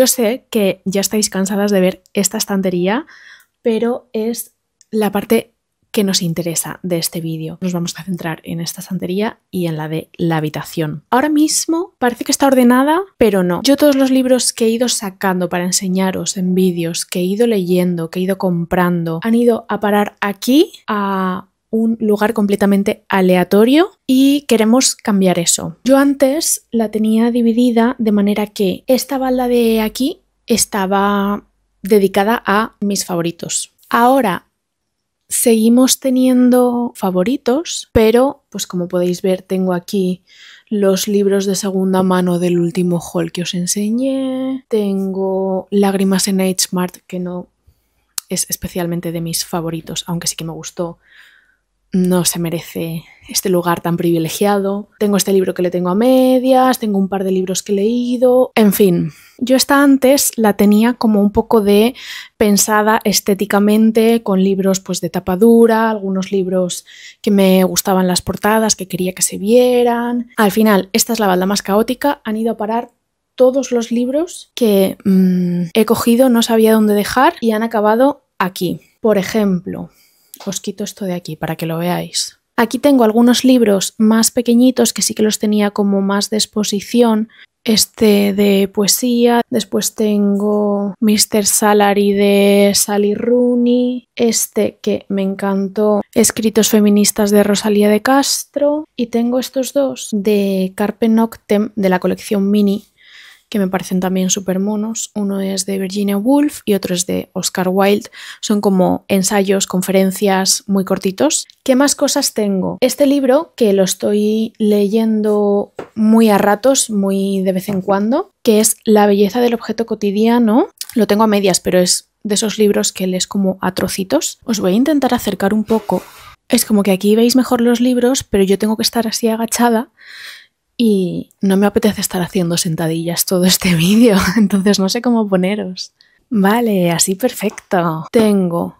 Yo sé que ya estáis cansadas de ver esta estantería, pero es la parte que nos interesa de este vídeo. Nos vamos a centrar en esta estantería y en la de la habitación. Ahora mismo parece que está ordenada, pero no. Yo todos los libros que he ido sacando para enseñaros en vídeos, que he ido leyendo, que he ido comprando, han ido a parar aquí a un lugar completamente aleatorio y queremos cambiar eso. Yo antes la tenía dividida de manera que esta balda de aquí estaba dedicada a mis favoritos. Ahora seguimos teniendo favoritos, pero pues como podéis ver tengo aquí los libros de segunda mano del último haul que os enseñé, tengo Lágrimas en H Mart que no es especialmente de mis favoritos, aunque sí que me gustó no se merece este lugar tan privilegiado. Tengo este libro que le tengo a medias, tengo un par de libros que he leído, en fin. Yo esta antes la tenía como un poco de pensada estéticamente con libros pues de tapa dura, algunos libros que me gustaban las portadas, que quería que se vieran. Al final, esta es la balda más caótica, han ido a parar todos los libros que mm, he cogido, no sabía dónde dejar y han acabado aquí. Por ejemplo, os quito esto de aquí para que lo veáis. Aquí tengo algunos libros más pequeñitos que sí que los tenía como más de exposición. Este de poesía, después tengo Mr. Salary de Sally Rooney, este que me encantó, Escritos feministas de Rosalía de Castro, y tengo estos dos de Carpe Noctem de la colección Mini, que me parecen también súper monos. Uno es de Virginia Woolf y otro es de Oscar Wilde. Son como ensayos, conferencias muy cortitos. ¿Qué más cosas tengo? Este libro, que lo estoy leyendo muy a ratos, muy de vez en cuando, que es La belleza del objeto cotidiano. Lo tengo a medias, pero es de esos libros que lees como a trocitos. Os voy a intentar acercar un poco. Es como que aquí veis mejor los libros, pero yo tengo que estar así agachada y no me apetece estar haciendo sentadillas todo este vídeo, entonces no sé cómo poneros. Vale, así perfecto. Tengo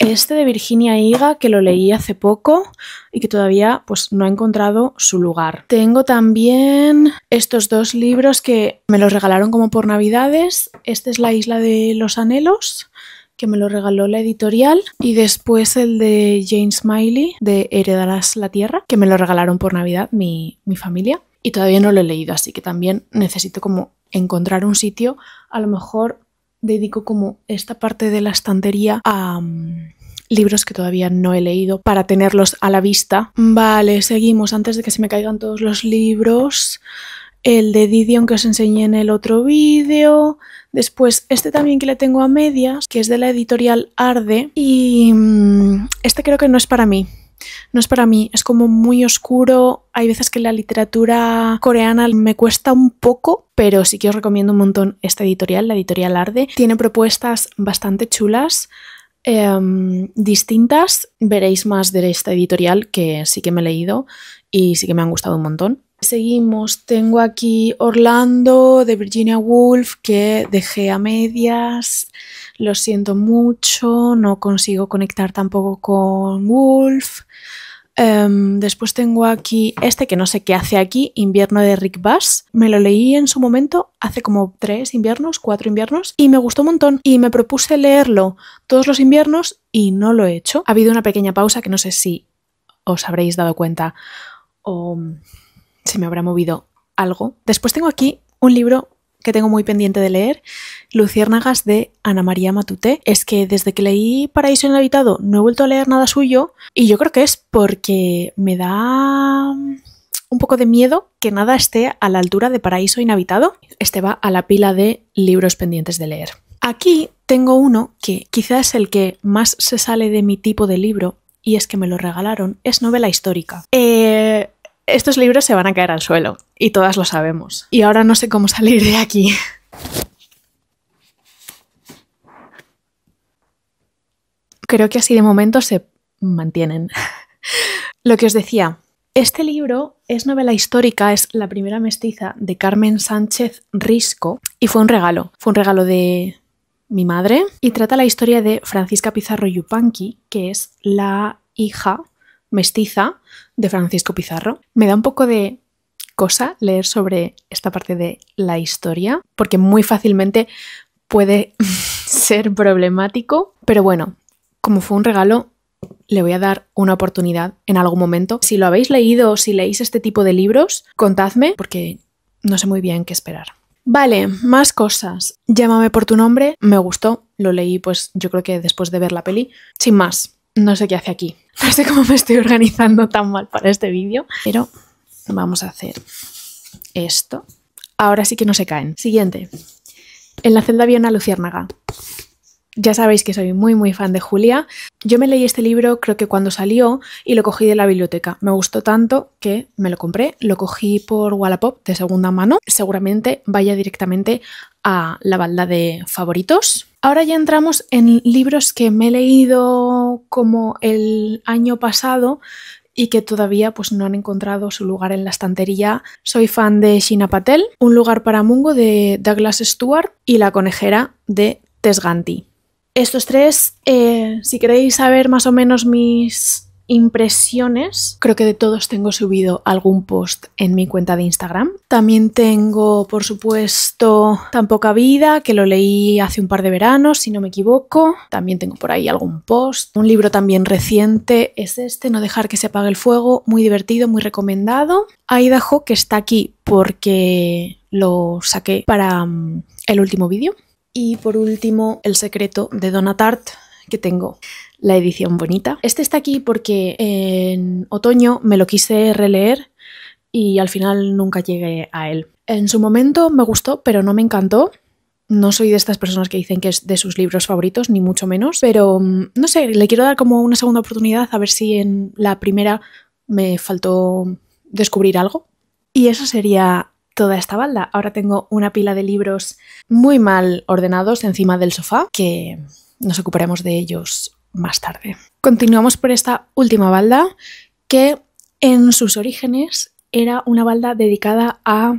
este de Virginia Higa que lo leí hace poco y que todavía pues no ha encontrado su lugar. Tengo también estos dos libros que me los regalaron como por Navidades. Este es La isla de los anhelos que me lo regaló la editorial, y después el de James Smiley de Heredarás la Tierra, que me lo regalaron por Navidad mi, familia, y todavía no lo he leído, así que también necesito como encontrar un sitio, a lo mejor dedico como esta parte de la estantería a mm, libros que todavía no he leído para tenerlos a la vista. Vale, seguimos antes de que se me caigan todos los libros. El de Didion que os enseñé en el otro vídeo, Después, este también que le tengo a medias, que es de la editorial Arde. Y mm, este creo que no es para mí. No es para mí, es como muy oscuro. Hay veces que la literatura coreana me cuesta un poco, pero sí que os recomiendo un montón esta editorial, la editorial Arde. Tiene propuestas bastante chulas. Em, distintas, veréis más de esta editorial que sí que me he leído y sí que me han gustado un montón. Seguimos, tengo aquí Orlando de Virginia Woolf que dejé a medias, lo siento mucho, no consigo conectar tampoco con Woolf. Em, después tengo aquí este que no sé qué hace aquí, Invierno de Rick Bass. Me lo leí en su momento hace como tres inviernos, cuatro inviernos, y me gustó un montón. Y me propuse leerlo todos los inviernos y no lo he hecho. Ha habido una pequeña pausa que no sé si os habréis dado cuenta o se me habrá movido algo. Después tengo aquí un libro que tengo muy pendiente de leer, Luciérnagas de Ana María Matute. Es que desde que leí Paraíso Inhabitado no he vuelto a leer nada suyo y yo creo que es porque me da un poco de miedo que nada esté a la altura de Paraíso Inhabitado. Este va a la pila de libros pendientes de leer. Aquí tengo uno que quizás es el que más se sale de mi tipo de libro y es que me lo regalaron, es novela histórica. Eh, estos libros se van a caer al suelo y todas lo sabemos. Y ahora no sé cómo salir de aquí. Creo que así de momento se mantienen. Lo que os decía, este libro es novela histórica, es la primera mestiza de Carmen Sánchez Risco y fue un regalo. Fue un regalo de mi madre y trata la historia de Francisca Pizarro Yupanqui, que es la hija mestiza de Francisco Pizarro. Me da un poco de cosa leer sobre esta parte de la historia, porque muy fácilmente puede ser problemático, pero bueno, como fue un regalo, le voy a dar una oportunidad en algún momento. Si lo habéis leído o si leéis este tipo de libros, contadme, porque no sé muy bien qué esperar. Vale, más cosas. Llámame por tu nombre, me gustó, lo leí pues yo creo que después de ver la peli. Sin más, no sé qué hace aquí. No sé cómo me estoy organizando tan mal para este vídeo, pero vamos a hacer esto. Ahora sí que no se caen. Siguiente. En la celda había una luciérnaga. Ya sabéis que soy muy muy fan de Julia. Yo me leí este libro creo que cuando salió y lo cogí de la biblioteca. Me gustó tanto que me lo compré, lo cogí por Wallapop de segunda mano. Seguramente vaya directamente a la balda de favoritos Ahora ya entramos en libros que me he leído como el año pasado y que todavía pues, no han encontrado su lugar en la estantería. Soy fan de Shina Patel, Un lugar para Mungo de Douglas Stewart y La conejera de Tess Estos tres, eh, si queréis saber más o menos mis impresiones. Creo que de todos tengo subido algún post en mi cuenta de Instagram. También tengo, por supuesto, Tan poca vida, que lo leí hace un par de veranos, si no me equivoco. También tengo por ahí algún post. Un libro también reciente es este, No dejar que se apague el fuego, muy divertido, muy recomendado. Idaho, que está aquí porque lo saqué para mm, el último vídeo. Y por último, El secreto de Donatart, que tengo la edición bonita. Este está aquí porque en otoño me lo quise releer y al final nunca llegué a él. En su momento me gustó, pero no me encantó. No soy de estas personas que dicen que es de sus libros favoritos, ni mucho menos, pero mm, no sé, le quiero dar como una segunda oportunidad a ver si en la primera me faltó descubrir algo. Y eso sería toda esta balda. Ahora tengo una pila de libros muy mal ordenados encima del sofá que nos ocuparemos de ellos más tarde. Continuamos por esta última balda que en sus orígenes era una balda dedicada a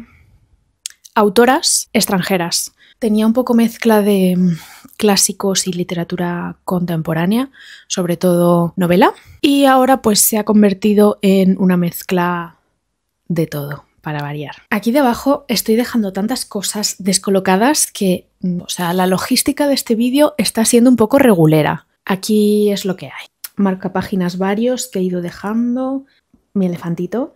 autoras extranjeras. Tenía un poco mezcla de mm, clásicos y literatura contemporánea, sobre todo novela, y ahora pues se ha convertido en una mezcla de todo para variar. Aquí debajo estoy dejando tantas cosas descolocadas que, mm, o sea, la logística de este vídeo está siendo un poco regulera. Aquí es lo que hay. Marca páginas varios que he ido dejando, mi elefantito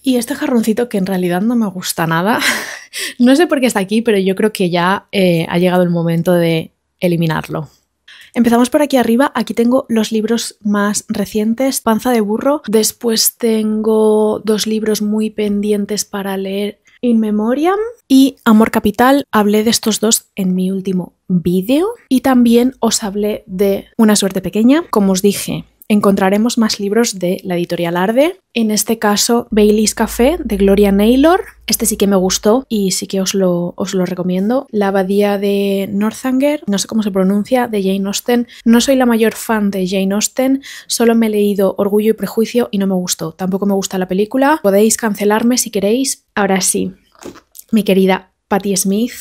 y este jarroncito que en realidad no me gusta nada. no sé por qué está aquí, pero yo creo que ya eh, ha llegado el momento de eliminarlo. Empezamos por aquí arriba, aquí tengo los libros más recientes, Panza de burro, después tengo dos libros muy pendientes para leer, In Memoriam y Amor Capital. Hablé de estos dos en mi último vídeo y también os hablé de Una suerte pequeña. Como os dije, encontraremos más libros de la editorial Arde. En este caso, Bailey's Café de Gloria Naylor. Este sí que me gustó y sí que os lo, os lo recomiendo. La abadía de Northanger, no sé cómo se pronuncia, de Jane Austen. No soy la mayor fan de Jane Austen, solo me he leído Orgullo y Prejuicio y no me gustó. Tampoco me gusta la película. Podéis cancelarme si queréis. Ahora sí, mi querida Patti Smith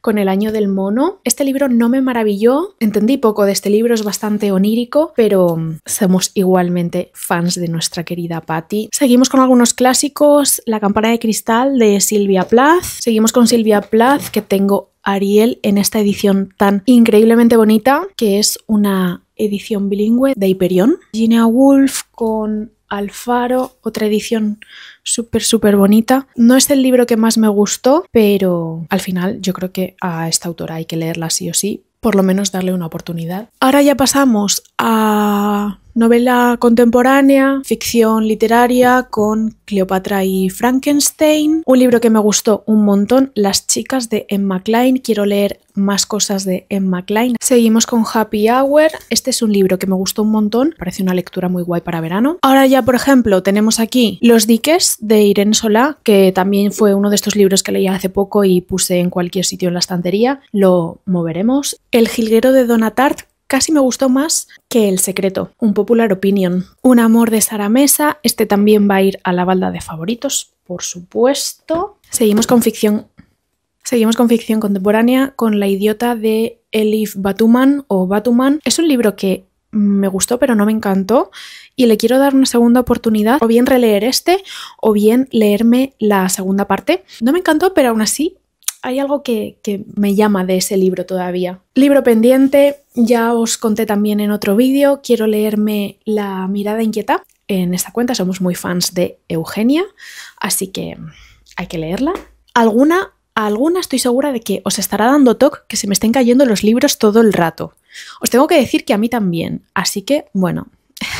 con El año del mono. Este libro no me maravilló, entendí poco de este libro, es bastante onírico, pero mm, somos igualmente fans de nuestra querida Patti. Seguimos con algunos clásicos, La campana de cristal de Silvia Plath. Seguimos con Silvia Plath, que tengo Ariel en esta edición tan increíblemente bonita, que es una edición bilingüe de Hyperion. Ginea wolf con Alfaro, otra edición súper, súper bonita. No es el libro que más me gustó, pero al final yo creo que a esta autora hay que leerla sí o sí, por lo menos darle una oportunidad. Ahora ya pasamos a novela contemporánea, ficción literaria con Cleopatra y Frankenstein. Un libro que me gustó un montón, Las chicas de Emma Klein. Quiero leer más cosas de Emma Klein. Seguimos con Happy Hour. Este es un libro que me gustó un montón, parece una lectura muy guay para verano. Ahora ya, por ejemplo, tenemos aquí Los diques de Irene Solá, que también fue uno de estos libros que leía hace poco y puse en cualquier sitio en la estantería. Lo moveremos. El jilguero de Donatart, casi me gustó más que El Secreto, un popular opinion. Un amor de Sara Mesa, este también va a ir a la balda de favoritos, por supuesto. Seguimos con ficción. Seguimos con ficción contemporánea con La idiota de Elif Batuman o Batuman. Es un libro que me gustó pero no me encantó y le quiero dar una segunda oportunidad, o bien releer este o bien leerme la segunda parte. No me encantó, pero aún así hay algo que, me llama de ese libro todavía. Libro pendiente, ya os conté también en otro vídeo, quiero leerme La mirada inquieta. En esta cuenta somos muy fans de Eugenia, así que hay que leerla. Alguna, alguna estoy segura de que os estará dando toque que se me estén cayendo los libros todo el rato. Os tengo que decir que a mí también, así que bueno,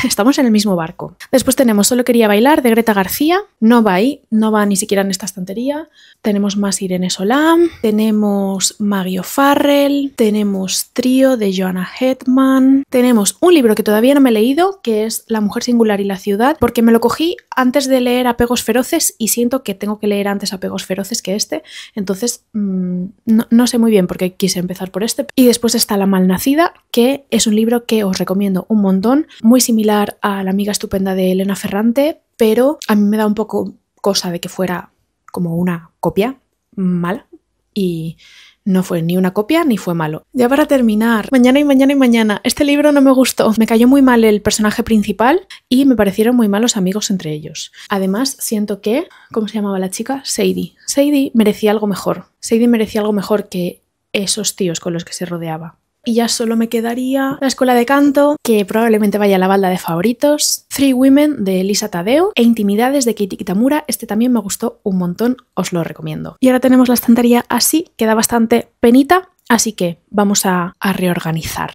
estamos en el mismo barco. Después tenemos Solo quería bailar de Greta García, no va ahí, no va ni siquiera en esta estantería. Tenemos más Irene Solán, tenemos mario Farrell, tenemos Trío de Joanna Hetman, tenemos un libro que todavía no me he leído, que es La mujer singular y la ciudad, porque me lo cogí antes de leer Apegos feroces y siento que tengo que leer antes Apegos feroces que este, entonces mm, no sé muy bien por qué quise empezar por este. Y después está La malnacida, que es un libro que os recomiendo un montón, muy similar a La amiga estupenda de Elena Ferrante, pero a mí me da un poco cosa de que fuera como una copia mala y no fue ni una copia ni fue malo. Ya para terminar, mañana y mañana y mañana, este libro no me gustó. Me cayó muy mal el personaje principal y me parecieron muy malos amigos entre ellos. Además, siento que, ¿cómo se llamaba la chica? Sadie. Sadie merecía algo mejor. Sadie merecía algo mejor que esos tíos con los que se rodeaba y ya solo me quedaría La Escuela de Canto, que probablemente vaya a la balda de favoritos, Three Women de Elisa Tadeo e Intimidades de Katie Kitamura, este también me gustó un montón, os lo recomiendo. Y ahora tenemos la estantería así, queda bastante penita, así que vamos a reorganizar.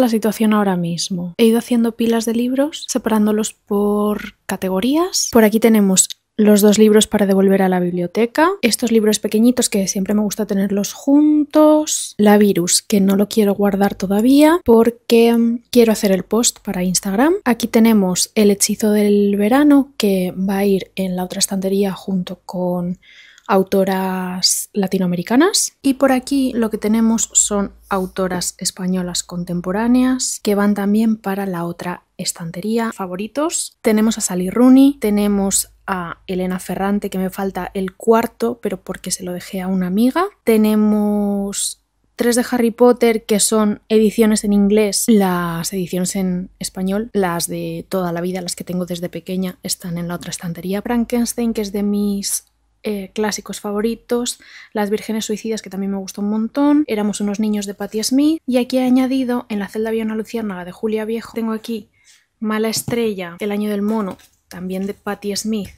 la situación ahora mismo. He ido haciendo pilas de libros, separándolos por categorías. Por aquí tenemos los dos libros para devolver a la biblioteca, estos libros pequeñitos que siempre me gusta tenerlos juntos, la virus que no lo quiero guardar todavía porque mm, quiero hacer el post para Instagram. Aquí tenemos el hechizo del verano que va a ir en la otra estantería junto con autoras latinoamericanas. Y por aquí lo que tenemos son autoras españolas contemporáneas que van también para la otra estantería favoritos. Tenemos a Sally Rooney, tenemos a Elena Ferrante, que me falta el cuarto, pero porque se lo dejé a una amiga. Tenemos tres de Harry Potter que son ediciones en inglés, las ediciones en español, las de toda la vida, las que tengo desde pequeña, están en la otra estantería. Frankenstein, que es de mis eh, clásicos favoritos, Las Vírgenes Suicidas, que también me gustó un montón, Éramos unos niños de Patti Smith, y aquí he añadido, en la celda había una luciérnaga de Julia Viejo, tengo aquí Mala Estrella, El Año del Mono, también de Patti Smith,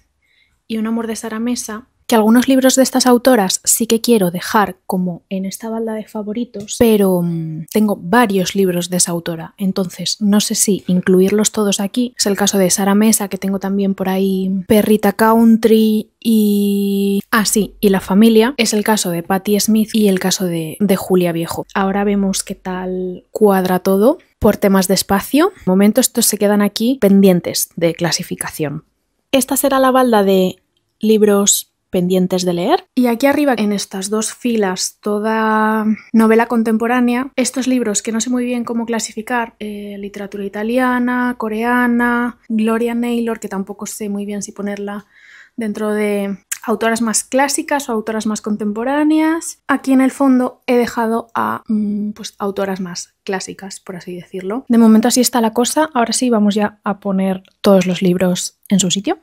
y Un Amor de Sara Mesa, algunos libros de estas autoras sí que quiero dejar como en esta balda de favoritos, pero mm, tengo varios libros de esa autora, entonces no sé si incluirlos todos aquí. Es el caso de Sara Mesa, que tengo también por ahí Perrita Country y... Ah, sí, y La familia. Es el caso de Patti Smith y el caso de, de Julia Viejo. Ahora vemos qué tal cuadra todo por temas de espacio. De momento estos se quedan aquí pendientes de clasificación. Esta será la balda de libros pendientes de leer. Y aquí arriba, en estas dos filas, toda novela contemporánea, estos libros que no sé muy bien cómo clasificar, eh, literatura italiana, coreana, Gloria Naylor, que tampoco sé muy bien si ponerla dentro de autoras más clásicas o autoras más contemporáneas. Aquí en el fondo he dejado a mm, pues, autoras más clásicas, por así decirlo. De momento así está la cosa. Ahora sí, vamos ya a poner todos los libros en su sitio.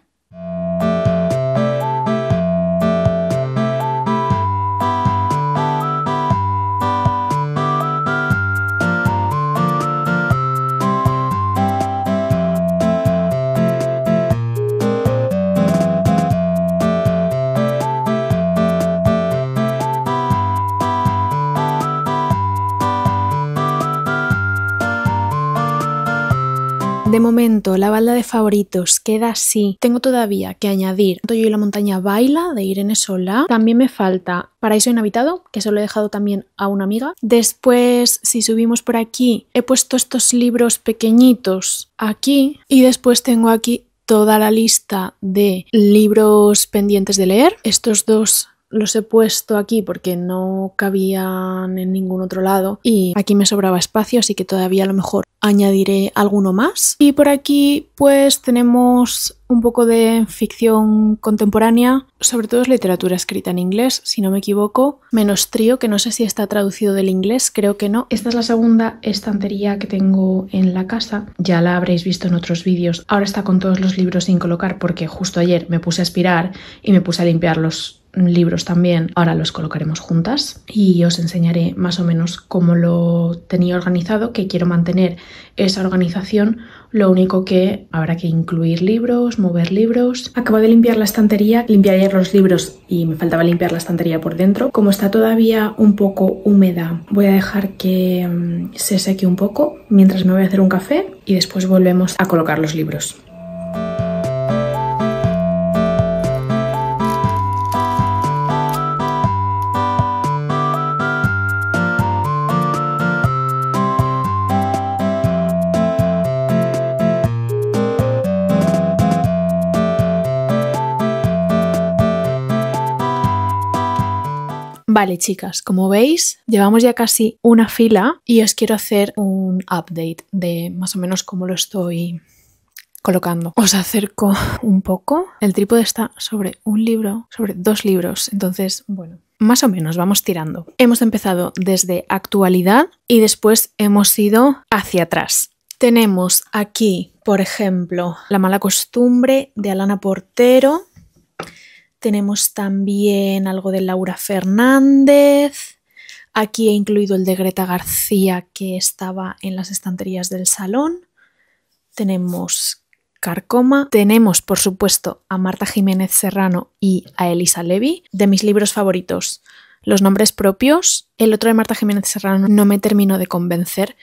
De momento, la balda de favoritos queda así. Tengo todavía que añadir Toyo y la montaña baila de Irene Sola. También me falta Paraíso Inhabitado, que solo he dejado también a una amiga. Después, si subimos por aquí, he puesto estos libros pequeñitos aquí. Y después tengo aquí toda la lista de libros pendientes de leer. Estos dos los he puesto aquí porque no cabían en ningún otro lado y aquí me sobraba espacio, así que todavía a lo mejor añadiré alguno más. Y por aquí pues tenemos un poco de ficción contemporánea, sobre todo es literatura escrita en inglés, si no me equivoco, menos trío, que no sé si está traducido del inglés, creo que no. Esta es la segunda estantería que tengo en la casa, ya la habréis visto en otros vídeos, ahora está con todos los libros sin colocar porque justo ayer me puse a aspirar y me puse a limpiar los libros también. Ahora los colocaremos juntas y os enseñaré más o menos cómo lo tenía organizado, que quiero mantener esa organización. Lo único que habrá que incluir libros, mover libros. Acabo de limpiar la estantería, limpiar los libros y me faltaba limpiar la estantería por dentro. Como está todavía un poco húmeda, voy a dejar que mm, se seque un poco mientras me voy a hacer un café y después volvemos a colocar los libros. Vale, chicas, como veis, llevamos ya casi una fila y os quiero hacer un update de más o menos cómo lo estoy colocando. Os acerco un poco. El trípode está sobre un libro, sobre dos libros. Entonces, bueno, más o menos vamos tirando. Hemos empezado desde actualidad y después hemos ido hacia atrás. Tenemos aquí, por ejemplo, La mala costumbre de Alana Portero, tenemos también algo de Laura Fernández. Aquí he incluido el de Greta García que estaba en las estanterías del salón. Tenemos Carcoma. Tenemos, por supuesto, a Marta Jiménez Serrano y a Elisa Levy. De mis libros favoritos, los nombres propios. El otro de Marta Jiménez Serrano no me termino de convencer,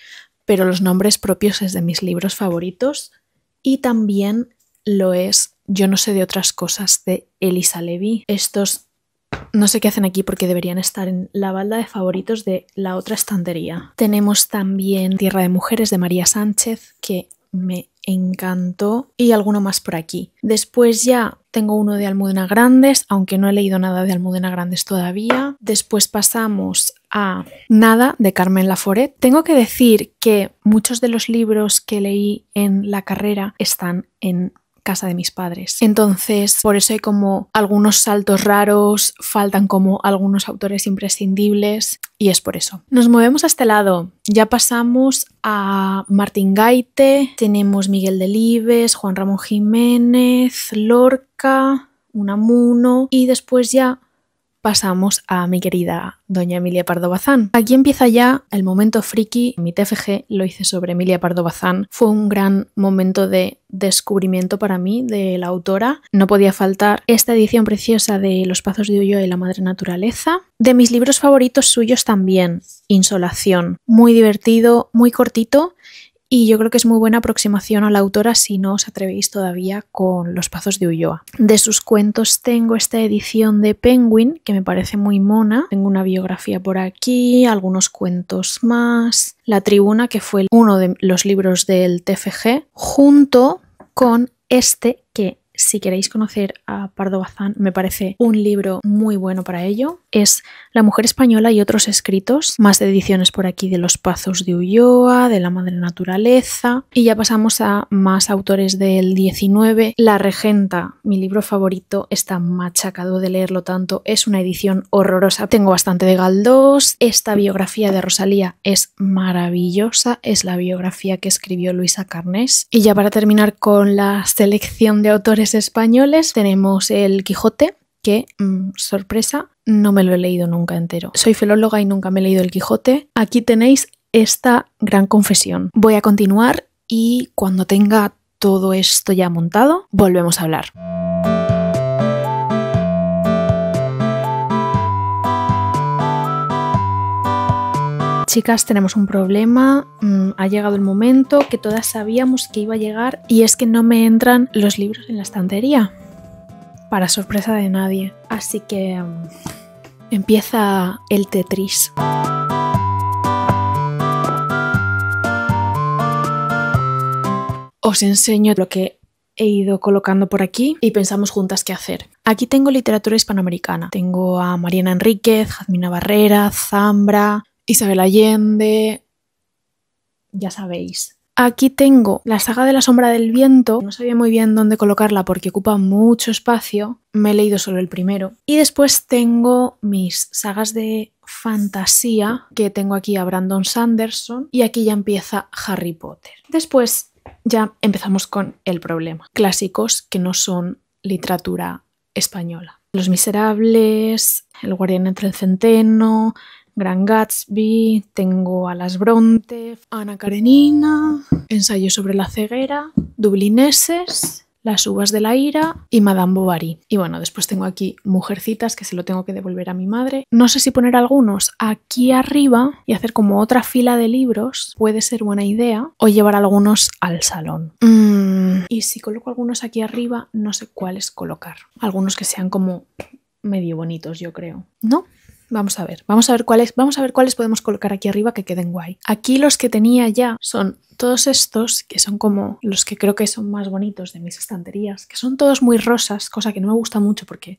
pero los nombres propios es de mis libros favoritos. Y también lo es yo no sé de otras cosas de Elisa Levy. Estos no sé qué hacen aquí porque deberían estar en la balda de favoritos de la otra estantería. Tenemos también Tierra de Mujeres de María Sánchez, que me encantó, y alguno más por aquí. Después ya tengo uno de Almudena Grandes, aunque no he leído nada de Almudena Grandes todavía. Después pasamos a Nada de Carmen Laforet. Tengo que decir que muchos de los libros que leí en la carrera están en casa de mis padres. Entonces, por eso hay como algunos saltos raros, faltan como algunos autores imprescindibles y es por eso. Nos movemos a este lado. Ya pasamos a Martín Gaite, tenemos Miguel Delibes, Juan Ramón Jiménez, Lorca, Unamuno y después ya pasamos a mi querida doña Emilia Pardo Bazán. Aquí empieza ya el momento friki. Mi TFG lo hice sobre Emilia Pardo Bazán. Fue un gran momento de descubrimiento para mí de la autora. No podía faltar esta edición preciosa de Los Pazos de Ulloa y la Madre Naturaleza. De mis libros favoritos suyos también, Insolación. Muy divertido, muy cortito, y yo creo que es muy buena aproximación a la autora si no os atrevéis todavía con Los Pazos de Ulloa. De sus cuentos tengo esta edición de Penguin, que me parece muy mona. Tengo una biografía por aquí, algunos cuentos más. La Tribuna, que fue uno de los libros del TFG, junto con este que si queréis conocer a Pardo Bazán, me parece un libro muy bueno para ello. Es La mujer española y otros escritos, más ediciones por aquí de Los Pazos de Ulloa, de La Madre Naturaleza. Y ya pasamos a más autores del 19. La Regenta, mi libro favorito, está machacado de leerlo tanto, es una edición horrorosa. Tengo bastante de Galdós. Esta biografía de Rosalía es maravillosa, es la biografía que escribió Luisa Carnés. Y ya para terminar con la selección de autores españoles tenemos El Quijote, que, mm, sorpresa, no me lo he leído nunca entero. Soy filóloga y nunca me he leído El Quijote. Aquí tenéis esta gran confesión. Voy a continuar y cuando tenga todo esto ya montado, volvemos a hablar. chicas, tenemos un problema, mm, ha llegado el momento que todas sabíamos que iba a llegar y es que no me entran los libros en la estantería, para sorpresa de nadie. Así que mm, empieza el Tetris. Os enseño lo que he ido colocando por aquí y pensamos juntas qué hacer. Aquí tengo literatura hispanoamericana. Tengo a Mariana Enríquez, Jazmina Barrera, Zambra, Isabel Allende, ya sabéis. Aquí tengo la saga de la sombra del viento, no sabía muy bien dónde colocarla porque ocupa mucho espacio, me he leído solo el primero. Y después tengo mis sagas de fantasía, que tengo aquí a Brandon Sanderson, y aquí ya empieza Harry Potter. Después ya empezamos con el problema, clásicos que no son literatura española. Los Miserables, El Guardián entre el Centeno, Gran Gatsby, tengo a las Bronte, Ana Karenina, Ensayo sobre la ceguera, Dublineses, Las uvas de la ira y Madame Bovary. Y bueno, después tengo aquí Mujercitas que se lo tengo que devolver a mi madre. No sé si poner algunos aquí arriba y hacer como otra fila de libros puede ser buena idea o llevar algunos al salón. Mm, y si coloco algunos aquí arriba, no sé cuáles colocar. Algunos que sean como medio bonitos, yo creo. ¿No? Vamos a ver, vamos a ver cuáles, vamos a ver cuáles podemos colocar aquí arriba que queden guay. Aquí los que tenía ya son todos estos, que son como los que creo que son más bonitos de mis estanterías, que son todos muy rosas, cosa que no me gusta mucho porque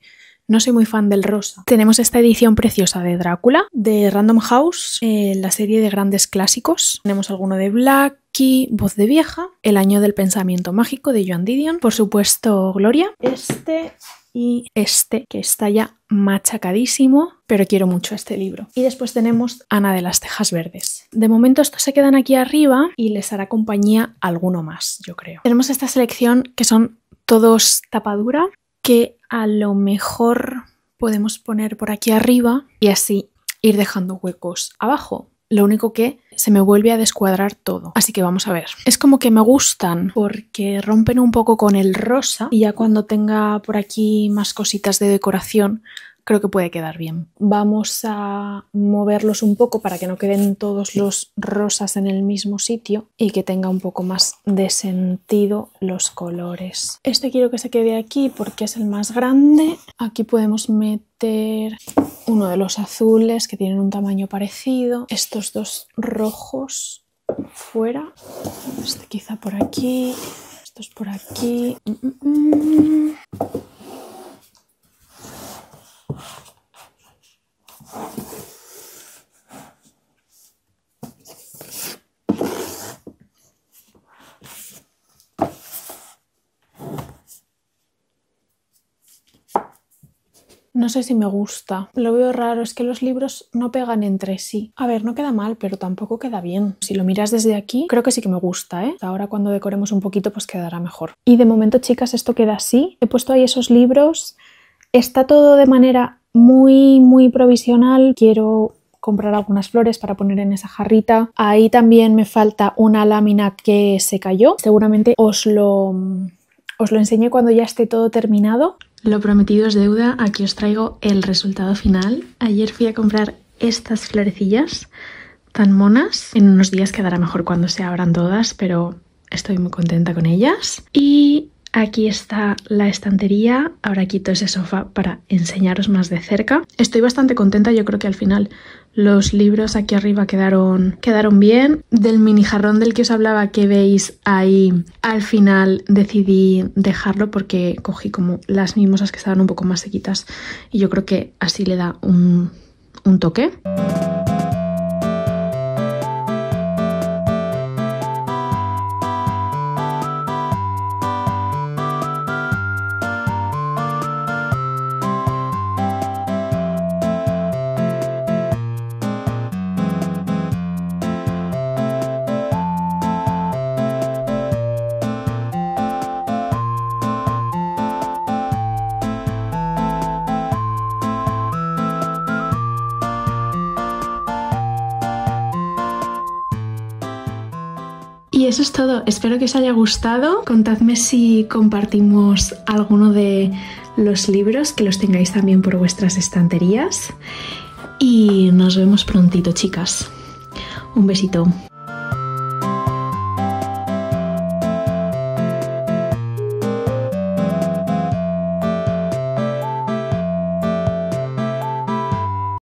no soy muy fan del rosa. Tenemos esta edición preciosa de Drácula, de Random House, eh, la serie de grandes clásicos. Tenemos alguno de Blackie, Voz de Vieja, El Año del Pensamiento Mágico de Joan Didion, por supuesto Gloria. Este y este que está ya machacadísimo, pero quiero mucho este libro. Y después tenemos Ana de las Tejas Verdes. De momento estos se quedan aquí arriba y les hará compañía alguno más, yo creo. Tenemos esta selección que son todos tapadura, que a lo mejor podemos poner por aquí arriba y así ir dejando huecos abajo. Lo único que se me vuelve a descuadrar todo. Así que vamos a ver. Es como que me gustan porque rompen un poco con el rosa y ya cuando tenga por aquí más cositas de decoración creo que puede quedar bien. Vamos a moverlos un poco para que no queden todos los rosas en el mismo sitio y que tenga un poco más de sentido los colores. Este quiero que se quede aquí porque es el más grande. Aquí podemos meter uno de los azules que tienen un tamaño parecido. Estos dos rojos fuera. Este quizá por aquí. Estos por aquí. Mm, mm, mm. No sé si me gusta. Lo veo raro, es que los libros no pegan entre sí. A ver, no queda mal, pero tampoco queda bien. Si lo miras desde aquí, creo que sí que me gusta, ¿eh? Ahora cuando decoremos un poquito, pues quedará mejor. Y de momento, chicas, esto queda así. He puesto ahí esos libros. Está todo de manera muy, muy provisional. Quiero comprar algunas flores para poner en esa jarrita. Ahí también me falta una lámina que se cayó. Seguramente os lo mm, os lo enseñé cuando ya esté todo terminado. Lo prometido es deuda, aquí os traigo el resultado final. Ayer fui a comprar estas florecillas tan monas. En unos días quedará mejor cuando se abran todas, pero estoy muy contenta con ellas. Y aquí está la estantería. Ahora quito ese sofá para enseñaros más de cerca. Estoy bastante contenta, yo creo que al final los libros aquí arriba quedaron, quedaron bien. Del mini jarrón del que os hablaba que veis ahí, al final decidí dejarlo porque cogí como las mimosas que estaban un poco más sequitas y yo creo que así le da un, un toque. eso es todo. Espero que os haya gustado. Contadme si compartimos alguno de los libros, que los tengáis también por vuestras estanterías. Y nos vemos prontito, chicas. Un besito.